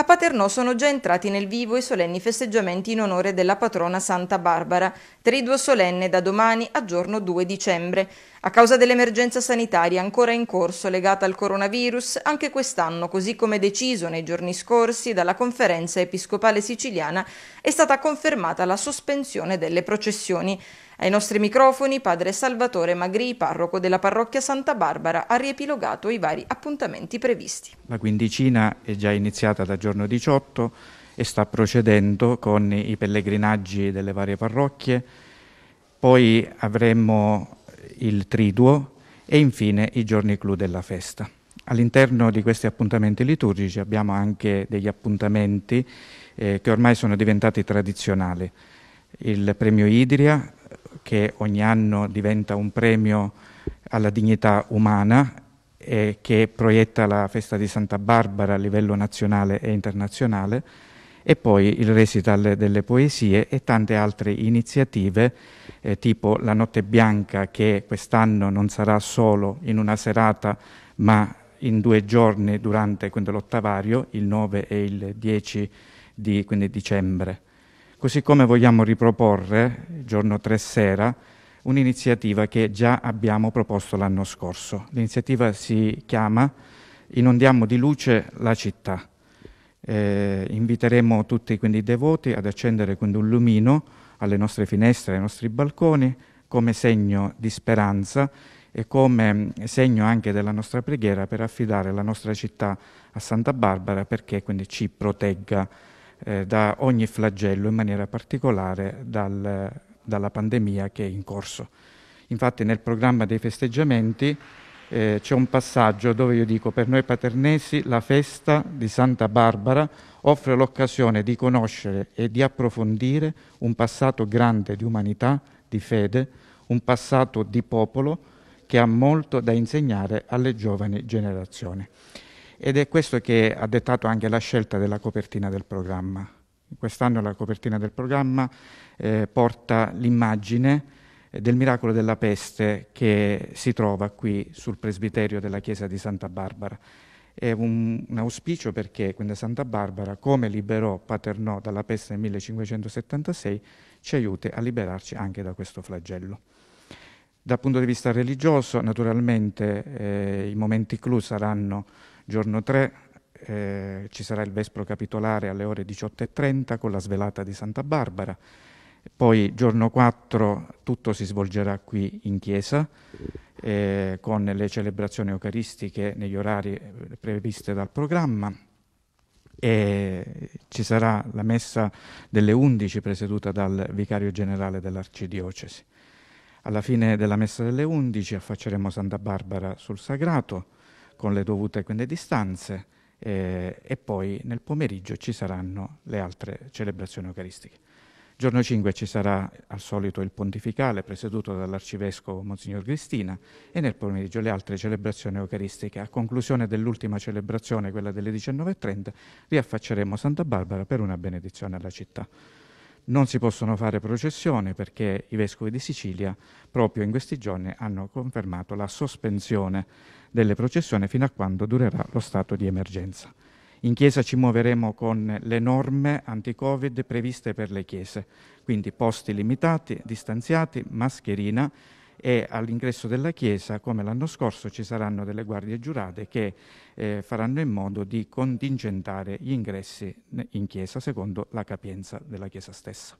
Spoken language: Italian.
A Paternò sono già entrati nel vivo i solenni festeggiamenti in onore della patrona Santa Barbara, triduo solenne da domani a giorno 2 dicembre. A causa dell'emergenza sanitaria ancora in corso legata al coronavirus, anche quest'anno, così come deciso nei giorni scorsi dalla conferenza episcopale siciliana, è stata confermata la sospensione delle processioni. Ai nostri microfoni padre Salvatore Magri, parroco della parrocchia Santa Barbara, ha riepilogato i vari appuntamenti previsti. La quindicina è già iniziata da giorno 18 e sta procedendo con i pellegrinaggi delle varie parrocchie, poi avremo il triduo e infine i giorni clou della festa. All'interno di questi appuntamenti liturgici abbiamo anche degli appuntamenti eh, che ormai sono diventati tradizionali. Il premio Idria che ogni anno diventa un premio alla dignità umana e che proietta la festa di Santa Barbara a livello nazionale e internazionale e poi il recital delle poesie e tante altre iniziative eh, tipo la Notte Bianca che quest'anno non sarà solo in una serata ma in due giorni durante l'ottavario, il 9 e il 10 di quindi, dicembre così come vogliamo riproporre, il giorno 3 sera, un'iniziativa che già abbiamo proposto l'anno scorso. L'iniziativa si chiama Inondiamo di luce la città. Eh, inviteremo tutti quindi, i devoti ad accendere quindi, un lumino alle nostre finestre, ai nostri balconi, come segno di speranza e come mm, segno anche della nostra preghiera per affidare la nostra città a Santa Barbara perché quindi ci protegga eh, da ogni flagello, in maniera particolare dal, dalla pandemia che è in corso. Infatti nel programma dei festeggiamenti eh, c'è un passaggio dove io dico per noi paternesi la festa di Santa Barbara offre l'occasione di conoscere e di approfondire un passato grande di umanità, di fede, un passato di popolo che ha molto da insegnare alle giovani generazioni. Ed è questo che ha dettato anche la scelta della copertina del programma. Quest'anno la copertina del programma eh, porta l'immagine eh, del miracolo della peste che si trova qui sul presbiterio della chiesa di Santa Barbara. È un, un auspicio perché quindi Santa Barbara, come liberò Paternò dalla peste nel 1576, ci aiuti a liberarci anche da questo flagello. Dal punto di vista religioso, naturalmente, eh, i momenti clou saranno Giorno 3 eh, ci sarà il vespro capitolare alle ore 18.30 con la svelata di Santa Barbara. Poi giorno 4 tutto si svolgerà qui in chiesa eh, con le celebrazioni eucaristiche negli orari eh, previsti dal programma e ci sarà la messa delle 11 presieduta dal vicario generale dell'arcidiocesi. Alla fine della messa delle 11 affacceremo Santa Barbara sul sagrato con le dovute quindi, distanze eh, e poi nel pomeriggio ci saranno le altre celebrazioni eucaristiche. Giorno 5 ci sarà al solito il pontificale presieduto dall'arcivescovo Monsignor Cristina e nel pomeriggio le altre celebrazioni eucaristiche. A conclusione dell'ultima celebrazione, quella delle 19.30, riaffacceremo Santa Barbara per una benedizione alla città. Non si possono fare processioni perché i vescovi di Sicilia proprio in questi giorni hanno confermato la sospensione delle processioni fino a quando durerà lo stato di emergenza. In chiesa ci muoveremo con le norme anti-Covid previste per le chiese, quindi posti limitati, distanziati, mascherina e all'ingresso della Chiesa, come l'anno scorso, ci saranno delle guardie giurate che eh, faranno in modo di contingentare gli ingressi in Chiesa secondo la capienza della Chiesa stessa.